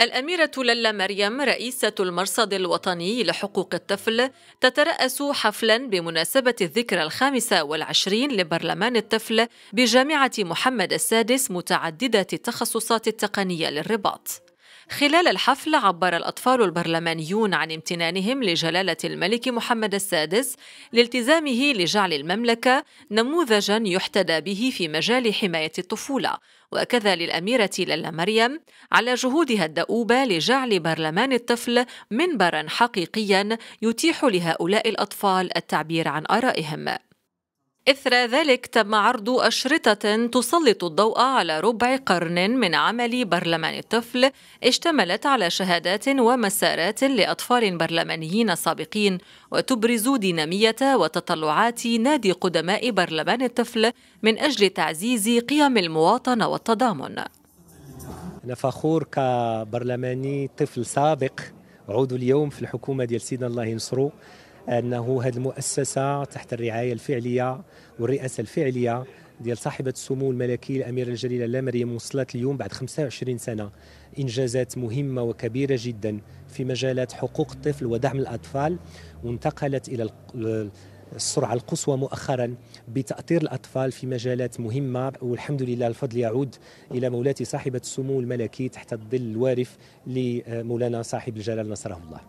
الأميرة للا مريم رئيسة المرصد الوطني لحقوق الطفل تترأس حفلا بمناسبة الذكرى الخامسة والعشرين لبرلمان الطفل بجامعة محمد السادس متعددة التخصصات التقنية للرباط خلال الحفل عبر الأطفال البرلمانيون عن امتنانهم لجلالة الملك محمد السادس لالتزامه لجعل المملكة نموذجا يحتذى به في مجال حماية الطفولة وكذا للأميرة للا مريم على جهودها الدؤوبة لجعل برلمان الطفل منبرا حقيقيا يتيح لهؤلاء الأطفال التعبير عن آرائهم إثر ذلك تم عرض أشرطة تسلط الضوء على ربع قرن من عمل برلمان الطفل اشتملت على شهادات ومسارات لأطفال برلمانيين سابقين وتبرز دينامية وتطلعات نادي قدماء برلمان الطفل من أجل تعزيز قيم المواطنة والتضامن أنا فخور كبرلماني طفل سابق عود اليوم في الحكومة ديال سيدنا الله ينصرو انه هذه المؤسسه تحت الرعايه الفعليه والرئاسه الفعليه ديال صاحبه السمو الملكي الاميره الجليله لا مريم وصلت اليوم بعد 25 سنه انجازات مهمه وكبيره جدا في مجالات حقوق الطفل ودعم الاطفال وانتقلت الى السرعه القصوى مؤخرا بتاطير الاطفال في مجالات مهمه والحمد لله الفضل يعود الى مولاتي صاحبه السمو الملكي تحت الظل الوارف لمولانا صاحب الجلاله نصره الله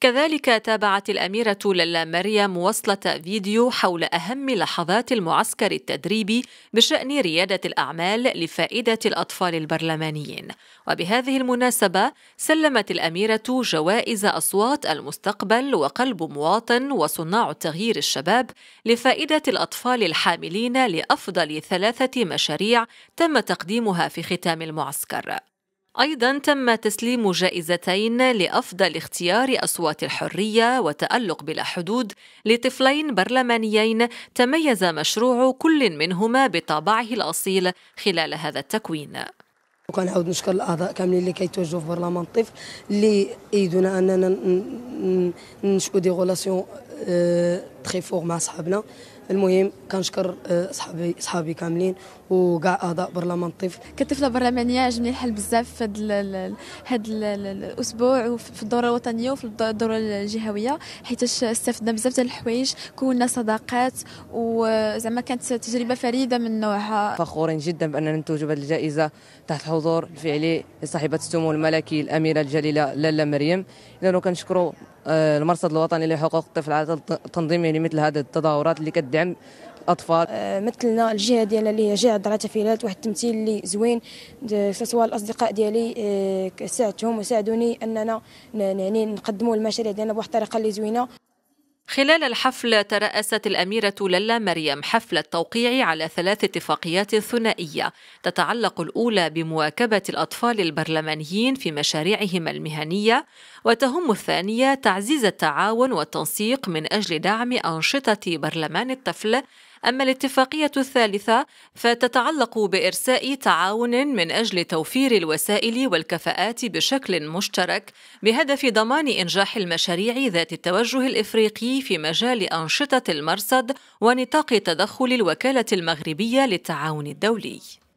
كذلك تابعت الأميرة للا مريم وصلة فيديو حول أهم لحظات المعسكر التدريبي بشأن ريادة الأعمال لفائدة الأطفال البرلمانيين وبهذه المناسبة سلمت الأميرة جوائز أصوات المستقبل وقلب مواطن وصناع التغيير الشباب لفائدة الأطفال الحاملين لأفضل ثلاثة مشاريع تم تقديمها في ختام المعسكر أيضا تم تسليم جائزتين لأفضل اختيار أصوات الحرية وتألق بلا حدود لطفلين برلمانيين تميز مشروع كل منهما بطابعه الأصيل خلال هذا التكوين وكنعاود نشكر الاعضاء كاملين اللي كيتواجدوا في برلمان الطفل اللي ايدونا اننا نشكو دي غولاسيون تخي آه، فوق مع صحابنا المهم كنشكر آه، صحابي صحابي كاملين وكاع اعضاء برلمان الطيف كطفله برلمانيه عجبني الحال بزاف في هذا الاسبوع وفي الدوره الوطنيه وفي الدوره الجهويه حيتاش استفدنا بزاف ديال الحوايج كونا صداقات وزعما كانت تجربه فريده من نوعها فخورين جدا باننا ننتجوا بهذه الجائزه تحت حضور الفعلي لصاحبه السمو الملكي الاميره الجليله لاله مريم اذا كنشكروا آه، المرصد الوطني لحقوق الطفل على تنظيم يعني مثل هذه التظاهرات اللي كتدعم الاطفال آه، مثلنا الجهه ديالنا اللي هي جهه دار تفيلات واحد التمثيل اللي زوين سواء الاصدقاء ديالي آه، ساعدتهم وساعدوني اننا يعني نقدموا المشاريع ديالنا بواحد الطريقه اللي زوينه خلال الحفل ترأست الأميرة للا مريم حفل التوقيع على ثلاث اتفاقيات ثنائية تتعلق الأولى بمواكبة الأطفال البرلمانيين في مشاريعهم المهنية وتهم الثانية تعزيز التعاون والتنسيق من أجل دعم أنشطة برلمان الطفل أما الاتفاقية الثالثة فتتعلق بإرساء تعاون من أجل توفير الوسائل والكفاءات بشكل مشترك بهدف ضمان إنجاح المشاريع ذات التوجه الإفريقي في مجال أنشطة المرصد ونطاق تدخل الوكالة المغربية للتعاون الدولي.